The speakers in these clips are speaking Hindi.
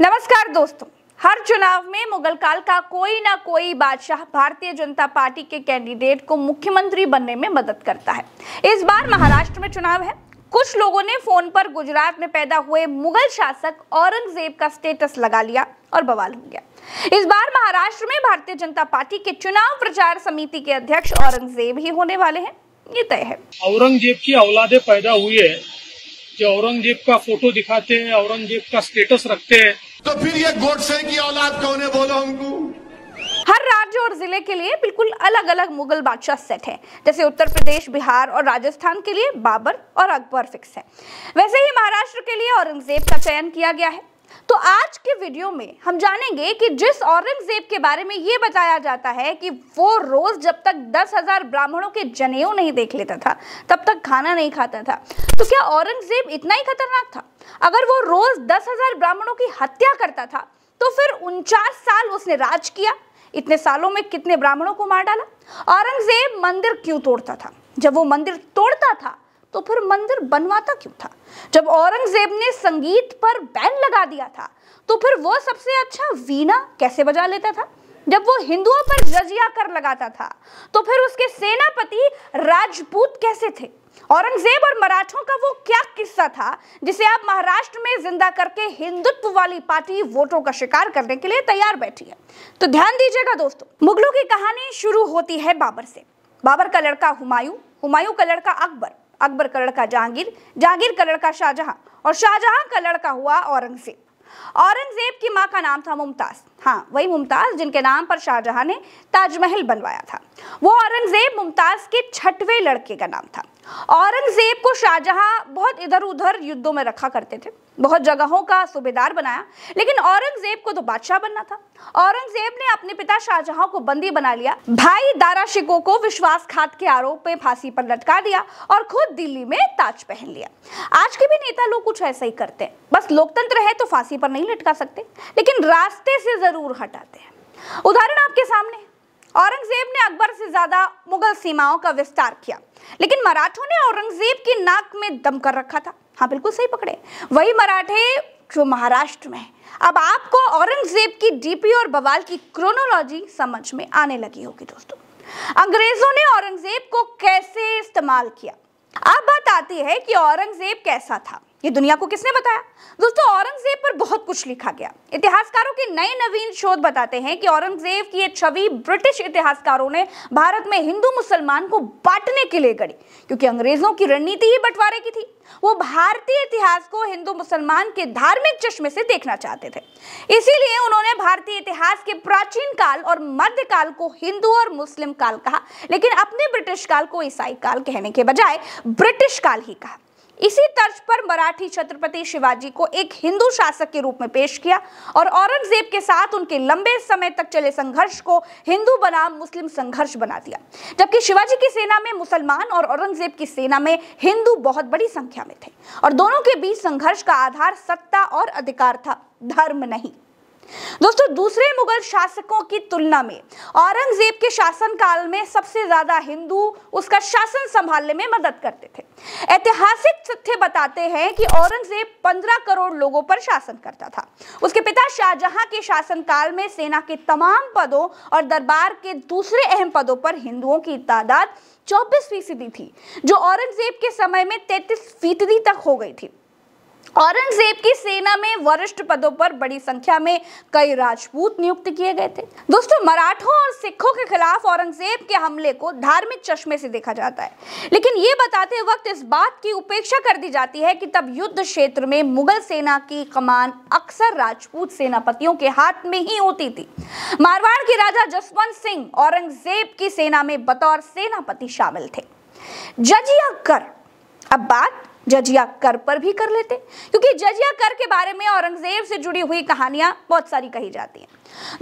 नमस्कार दोस्तों हर चुनाव में मुगल काल का कोई ना कोई बादशाह भारतीय जनता पार्टी के कैंडिडेट को मुख्यमंत्री बनने में मदद करता है इस बार महाराष्ट्र में चुनाव है कुछ लोगों ने फोन पर गुजरात में पैदा हुए मुगल शासक औरंगजेब का स्टेटस लगा लिया और बवाल हो गया इस बार महाराष्ट्र में भारतीय जनता पार्टी के चुनाव प्रचार समिति के अध्यक्ष औरंगजेब ही होने वाले हैं ये तय है औरंगजेब की औलादे पैदा हुई है जो औरंगजेब का फोटो दिखाते हैं औरंगजेब का स्टेटस रखते हैं तो फिर ये गोडसे की औलाद कौन है बोलो हमको हर राज्य और जिले के लिए बिल्कुल अलग अलग मुगल बादशाह सेट है जैसे उत्तर प्रदेश बिहार और राजस्थान के लिए बाबर और अकबर फिक्स है वैसे ही महाराष्ट्र के लिए औरंगजेब का चयन किया गया है तो आज के वीडियो में हम जानेंगे कि जिस औरंगजेब के बारे में ये बताया जाता है कि वो रोज जब तक दस हजार ब्राह्मणों के जनेऊ नहीं देख लेता था तब तक खाना नहीं खाता था तो क्या औरंगजेब इतना ही खतरनाक था अगर वो रोज दस हजार ब्राह्मणों की हत्या करता था तो फिर उनचास साल उसने राज किया इतने सालों में कितने ब्राह्मणों को मार डाला औरंगजेब मंदिर क्यों तोड़ता था जब वो मंदिर तोड़ता था तो फिर मंदिर बनवाता क्यों था जब औरंगजेब ने संगीत पर बैन लगा दिया था तो फिर वो सबसे अच्छा वीणा कैसे बजा लेता था जब वो हिंदुओं पर जजिया कर लगाता था तो फिर उसके सेनापति राजपूत कैसे थे औरंगजेब और मराठों का वो क्या किस्सा था जिसे आप महाराष्ट्र में जिंदा करके हिंदुत्व वाली पार्टी वोटों का शिकार करने के लिए तैयार बैठी है तो ध्यान दीजिएगा दोस्तों मुगलों की कहानी शुरू होती है बाबर से बाबर का लड़का हुमायूं हुमायूं का लड़का अकबर अकबर का लड़का जहांगीर जहांगीर का लड़का शाहजहां और शाहजहां का लड़का हुआ औरंगजेब औरंगजेब की मां का नाम था मुमताज हाँ वही मुमताज जिनके नाम पर शाहजहां ने ताजमहल बनवाया था वो औरंगजेब मुमताज के छठवें लड़के का नाम था औरंगजेब को शाहजहां बहुत इधर उधर युद्धों में रखा करते थे बहुत जगहों का सूबेदार बनाया लेकिन औरंगजेब को तो बादशाह बनना था औरंगजेब ने अपने पिता शाहजहां को बंदी बना लिया भाई दारा शिको को विश्वासघात के आरोप पे फांसी पर लटका दिया और खुद दिल्ली में ताज पहन लिया आज के भी नेता लोग कुछ ऐसा ही करते हैं बस लोकतंत्र है तो फांसी पर नहीं लटका सकते लेकिन रास्ते से जरूर हटाते हैं उदाहरण आपके सामने औरंगजेब ने अकबर से ज्यादा मुगल सीमाओं का विस्तार किया लेकिन मराठों ने औरंगजेब की नाक में दम कर रखा था हाँ बिल्कुल सही पकड़े वही मराठे जो महाराष्ट्र में है अब आपको औरंगजेब की डीपी और बवाल की क्रोनोलॉजी समझ में आने लगी होगी दोस्तों अंग्रेजों ने औरंगजेब को कैसे इस्तेमाल किया अब बात आती है कि औरंगजेब कैसा था ये दुनिया को किसने बताया दोस्तों औरंगजेब पर बहुत कुछ लिखा गया इतिहासकारों के नए नवीन शोध बताते हैं कि औरंगजेब की ये छवि ब्रिटिश इतिहासकारों ने भारत में हिंदू मुसलमान को बांटने के लिए गढ़ी क्योंकि अंग्रेजों की रणनीति ही बंटवारे की थी वो भारतीय इतिहास को हिंदू मुसलमान के धार्मिक चश्मे से देखना चाहते थे इसीलिए उन्होंने भारतीय इतिहास के प्राचीन काल और मध्य काल को हिंदू और मुस्लिम काल कहा लेकिन अपने ब्रिटिश काल को ईसाई काल कहने के बजाय ब्रिटिश काल ही कहा इसी तर्ज पर मराठी छत्रपति शिवाजी को एक हिंदू शासक के रूप में पेश किया और औरंगजेब के साथ उनके लंबे समय तक चले संघर्ष को हिंदू बनाम मुस्लिम संघर्ष बना दिया जबकि शिवाजी की सेना में मुसलमान और औरंगजेब की सेना में हिंदू बहुत बड़ी संख्या में थे और दोनों के बीच संघर्ष का आधार सत्ता और अधिकार था धर्म नहीं दोस्तों दूसरे मुगल शासकों की तुलना में औरंगजेब के शासन काल में सबसे ज्यादा हिंदू उसका शासन संभालने में मदद करते थे ऐतिहासिक तथ्य बताते हैं कि औरंगजेब 15 करोड़ लोगों पर शासन करता था उसके पिता शाहजहां के शासन काल में सेना के तमाम पदों और दरबार के दूसरे अहम पदों पर हिंदुओं की तादाद चौबीस फीसदी थी जो औरंगजेब के समय में तैतीस फीसदी तक हो गई थी औरंगजेब की सेना में वरिष्ठ पदों पर बड़ी संख्या में कई राजपूत नियुक्त किए गए थे दोस्तों मराठों और सिखों के खिलाफ औरंगजेब के हमले को धार्मिक चश्मे से देखा जाता है लेकिन ये बताते वक्त इस बात की उपेक्षा कर दी जाती है कि तब युद्ध क्षेत्र में मुगल सेना की कमान अक्सर राजपूत सेनापतियों के हाथ में ही होती थी मारवाड़ के राजा जसवंत सिंह औरंगजेब की सेना में बतौर सेनापति शामिल थे जजिया कर अब बात जजिया कर पर भी कर लेते क्योंकि जजिया कर के बारे में औरंगजेब से जुड़ी हुई कहानियां बहुत सारी कही जाती हैं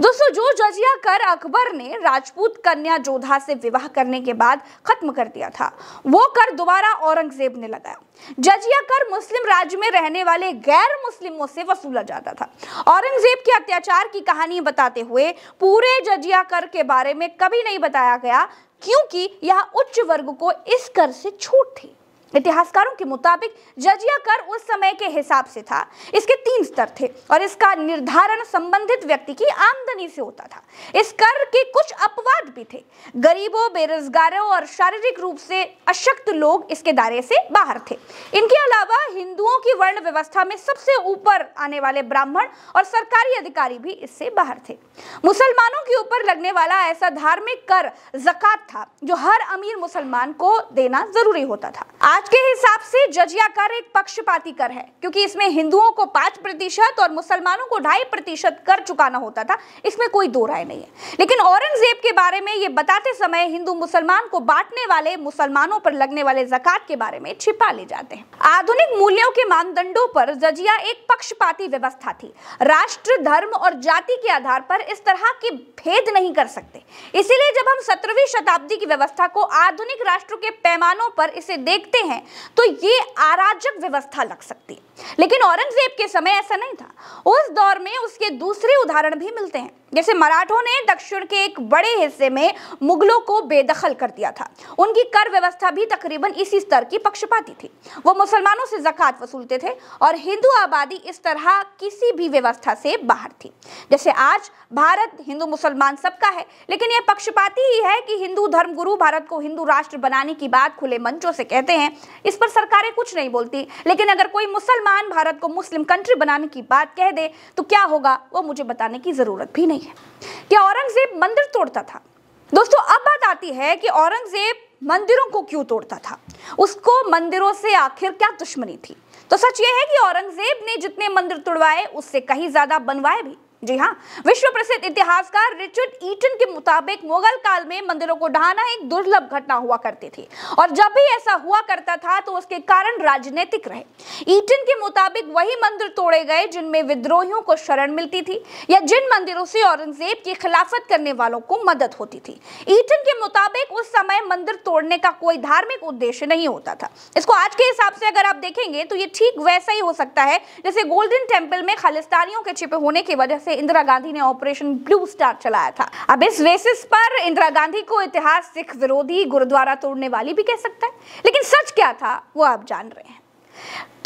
दोस्तों जो जजिया कर अकबर ने राजपूत कन्या जोधा से विवाह करने के बाद खत्म कर दिया था वो कर दोबारा औरंगजेब ने लगाया जजिया कर मुस्लिम राज्य में रहने वाले गैर मुस्लिमों से वसूला जाता था औरंगजेब के अत्याचार की कहानी बताते हुए पूरे जजिया कर के बारे में कभी नहीं बताया गया क्योंकि यह उच्च वर्ग को इस कर से छूट थी इतिहासकारों के मुताबिक जजिया कर उस समय के हिसाब से था इसके तीन स्तर थे और इसका निर्धारण संबंधित व्यक्ति की आमदनी से होता था इस कर के कुछ अपवाद भी थे गरीबों बेरोजगारों और शारीरिक रूप से अशक्त लोग इसके दायरे से बाहर थे इनके अलावा हिंदुओं की वर्ण व्यवस्था में सबसे ऊपर आने वाले ब्राह्मण और सरकारी अधिकारी भी इससे बाहर थे मुसलमानों के ऊपर लगने वाला ऐसा धार्मिक कर जक़ात था जो हर अमीर मुसलमान को देना जरूरी होता था आज आज के हिसाब से जजिया कर एक पक्षपाती कर है क्योंकि इसमें हिंदुओं को पांच प्रतिशत और मुसलमानों को ढाई प्रतिशत कर चुकाना होता था इसमें कोई दो राय नहीं है लेकिन औरंगजेब के बारे में ये बताते समय हिंदू मुसलमान को बांटने वाले मुसलमानों पर लगने वाले जकत के बारे में छिपा ले जाते हैं आधुनिक मूल्यों के मानदंडो पर जजिया एक पक्षपाती व्यवस्था थी राष्ट्र धर्म और जाति के आधार पर इस तरह के भेद नहीं कर सकते इसीलिए जब हम सत्रहवीं शताब्दी की व्यवस्था को आधुनिक राष्ट्र के पैमानों पर इसे देखते हैं हैं तो ये आराजक व्यवस्था लग सकती है लेकिन औरंगजेब के समय ऐसा नहीं था उस दौर में उसके दूसरे उदाहरण भी मिलते हैं जैसे मराठों ने दक्षिण के एक बड़े हिस्से में मुगलों को बेदखल कर दिया था उनकी कर व्यवस्था भी तकरीबन इसी स्तर की पक्षपाती थी वो मुसलमानों से जक़ात वसूलते थे और हिंदू आबादी इस तरह किसी भी व्यवस्था से बाहर थी जैसे आज भारत हिंदू मुसलमान सबका है लेकिन यह पक्षपाती ही है कि हिंदू धर्मगुरु भारत को हिंदू राष्ट्र बनाने की बात खुले मंचों से कहते हैं इस पर सरकारें कुछ नहीं बोलती लेकिन अगर कोई मुसलमान भारत को मुस्लिम कंट्री बनाने की बात कह दे तो क्या होगा वो मुझे बताने की ज़रूरत भी नहीं है कि औरंगजेब मंदिर तोड़ता था दोस्तों अब बात आती है कि औरंगजेब मंदिरों को क्यों तोड़ता था उसको मंदिरों से आखिर क्या दुश्मनी थी तो सच यह है कि औरंगजेब ने जितने मंदिर तोड़वाए उससे कहीं ज्यादा बनवाए भी जी हाँ विश्व प्रसिद्ध इतिहासकार रिचर्ड ईटन के मुताबिक मुगल काल में मंदिरों को ढहाना एक दुर्लभ घटना हुआ करती थी और जब भी ऐसा हुआ करता था तो उसके कारण राजनीतिक रहे ईटन के मुताबिक वही मंदिर तोड़े गए जिनमें विद्रोहियों को शरण मिलती थी या जिन मंदिरों से औरंगजेब की खिलाफत करने वालों को मदद होती थी ईटन के मुताबिक उस समय मंदिर तोड़ने का कोई धार्मिक उद्देश्य नहीं होता था इसको आज के हिसाब से अगर आप देखेंगे तो ये ठीक वैसा ही हो सकता है जैसे गोल्डन टेम्पल में खालिस्तानियों के छिपे होने की वजह से पे इंदिरा गांधी ने ऑपरेशन ब्लू स्टार चलाया था अब इस बेसिस पर इंदिरा गांधी को इतिहास सिख विरोधी गुरुद्वारा तोड़ने वाली भी कह सकता है लेकिन सच क्या था वो आप जान रहे हैं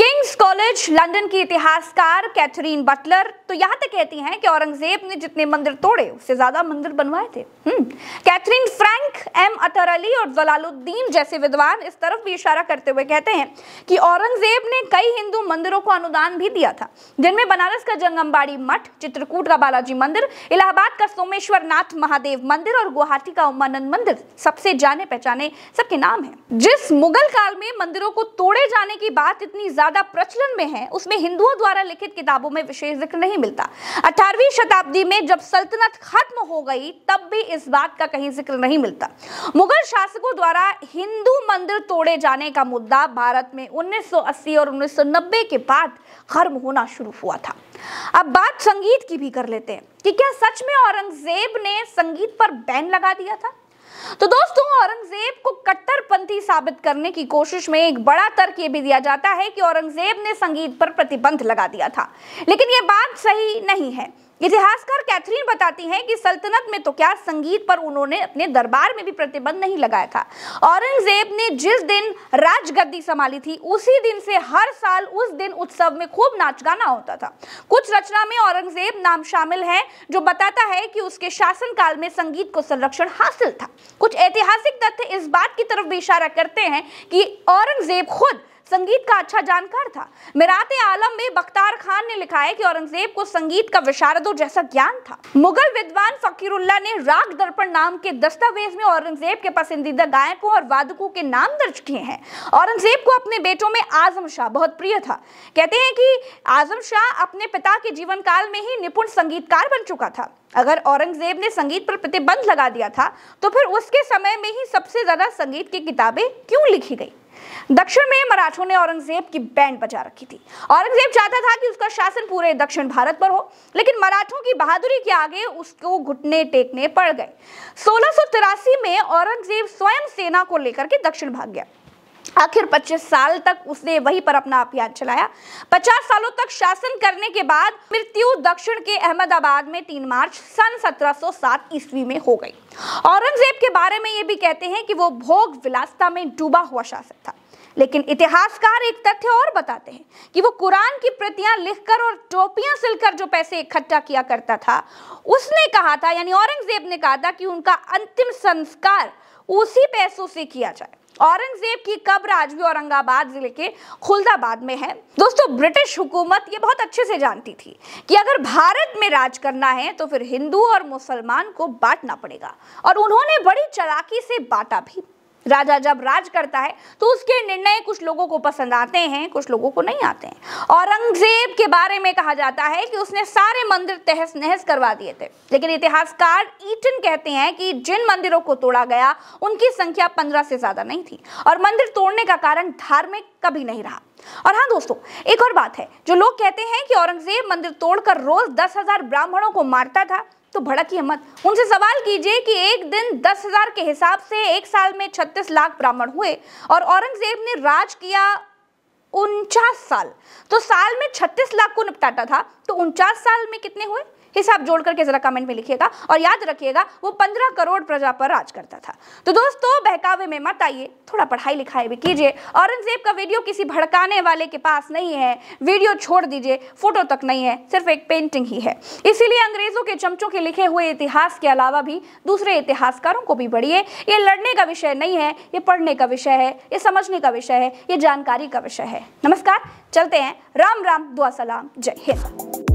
किंग्स कॉलेज लंदन की इतिहासकार कैथरीन बटलर तो यहां तक कहती हैं कि औरंगजेब ने जितने मंदिर तोड़े उससे ज्यादा मंदिर बनवाए थे हम्म, Catherine Frank M Athar Ali और जलालुद्दीन जैसे विद्वान इस तरफ भी इशारा करते हुए कहते हैं कि औरंगजेब ने कई हिंदू मंदिरों को अनुदान भी दिया था जिनमें बनारस का जंगम्बाड़ी मठ चित्रकूट का बालाजी मंदिर इलाहाबाद का सोमेश्वर नाथ महादेव मंदिर और गुवाहाटी का उमानंद मंदिर सबसे जाने पहचाने सबके नाम है जिस मुगल काल में मंदिरों को तोड़े जाने की बात बात इतनी ज्यादा प्रचलन में है उसमें हिंदुओं द्वारा लिखित किताबों में विशेष जिक्र नहीं मिलता अठारहवीं शताब्दी में जब सल्तनत खत्म हो गई तब भी इस बात का कहीं जिक्र नहीं मिलता मुगल शासकों द्वारा हिंदू मंदिर तोड़े जाने का मुद्दा भारत में 1980 और 1990 के बाद खत्म होना शुरू हुआ था अब बात संगीत की भी कर लेते हैं कि क्या सच में औरंगजेब ने संगीत पर बैन लगा दिया था तो दोस्तों औरंगजेब को कट्टरपंथी साबित करने की कोशिश में एक बड़ा तर्क यह भी दिया जाता है कि औरंगजेब ने संगीत पर प्रतिबंध लगा दिया था लेकिन यह बात सही नहीं है इतिहासकार कैथरीन बताती हैं कि सल्तनत में तो क्या संगीत पर उन्होंने अपने दरबार में भी प्रतिबंध नहीं लगाया था औरंगजेब ने जिस दिन राजगद्दी संभाली थी उसी दिन से हर साल उस दिन उत्सव में खूब नाच गाना होता था कुछ रचना में औरंगजेब नाम शामिल है जो बताता है कि उसके शासन काल में संगीत को संरक्षण हासिल था कुछ ऐतिहासिक तथ्य इस बात की तरफ भी इशारा करते हैं कि औरंगजेब खुद संगीत का अच्छा जानकार था मिरात आलम में बख्तार खान ने लिखा है कि औरंगजेब को संगीत का विशारदों जैसा ज्ञान था मुगल विद्वान फकीरुल्ला ने राग दर्पण नाम के दस्तावेज में औरंगजेब के पसंदीदा गायकों और वादकों के नाम दर्ज किए हैं औरंगजेब को अपने बेटों में आजम शाह बहुत प्रिय था कहते हैं कि आजम शाह अपने पिता के जीवन काल में ही निपुण संगीतकार बन चुका था अगर औरंगजेब ने संगीत पर प्रतिबंध लगा दिया था तो फिर उसके समय में ही सबसे ज्यादा संगीत की किताबें क्यों लिखी गई दक्षिण में मराठों ने औरंगजेब की बैंड बजा रखी थी औरंगजेब चाहता था कि उसका शासन पूरे दक्षिण भारत पर हो लेकिन मराठों की बहादुरी के आगे उसको घुटने टेकने पड़ गए सोलह में औरंगजेब स्वयं सेना को लेकर के दक्षिण भाग गया आखिर 25 साल तक उसने वहीं पर अपना अभियान चलाया 50 सालों तक शासन करने के बाद मृत्यु दक्षिण के अहमदाबाद में 3 मार्च सन 1707 ईस्वी में हो गई औरंगजेब के बारे में ये भी कहते हैं कि वो भोग विलासता में डूबा हुआ शासक था लेकिन इतिहासकार एक तथ्य और बताते हैं कि वो कुरान की प्रतियां लिखकर और टोपियां सिलकर जो पैसे इकट्ठा किया करता था उसने कहा था यानी औरंगजेब ने कहा था कि उनका अंतिम संस्कार उसी पैसों से किया जाए औरंगजेब की कब्र आज भी औरंगाबाद जिले के खुलदाबाद में है दोस्तों ब्रिटिश हुकूमत ये बहुत अच्छे से जानती थी कि अगर भारत में राज करना है तो फिर हिंदू और मुसलमान को बांटना पड़ेगा और उन्होंने बड़ी चलाकी से बांटा भी राजा जब राज करता है तो उसके निर्णय कुछ लोगों को पसंद आते हैं कुछ लोगों को नहीं आते हैं औरंगजेब के बारे में कहा जाता है कि उसने सारे मंदिर तहस नहस करवा दिए थे लेकिन इतिहासकार ईटन कहते हैं कि जिन मंदिरों को तोड़ा गया उनकी संख्या पंद्रह से ज्यादा नहीं थी और मंदिर तोड़ने का कारण धार्मिक कभी नहीं रहा और हाँ दोस्तों एक और बात है जो लोग कहते हैं कि औरंगजेब मंदिर तोड़कर रोज दस हजार ब्राह्मणों को मारता था तो भड़किए मत उनसे सवाल कीजिए कि एक दिन दस हजार के हिसाब से एक साल में छत्तीस लाख ब्राह्मण हुए और औरंगजेब ने राज किया उनचास साल तो साल में छत्तीस लाख को निपटाता था तो उनचास साल में कितने हुए इसे आप जोड़ करके जरा कमेंट में लिखिएगा और याद रखिएगा वो पंद्रह करोड़ प्रजा पर राज करता था तो दोस्तों बहकावे में मत आइए थोड़ा पढ़ाई लिखाई भी कीजिए औरंगजेब का वीडियो किसी भड़काने वाले के पास नहीं है वीडियो छोड़ दीजिए फोटो तक नहीं है सिर्फ एक पेंटिंग ही है इसीलिए अंग्रेजों के चमचों के लिखे हुए इतिहास के अलावा भी दूसरे इतिहासकारों को भी पढ़िए ये लड़ने का विषय नहीं है ये पढ़ने का विषय है ये समझने का विषय है ये जानकारी का विषय है नमस्कार चलते हैं राम राम दुआ सलाम जय हिंद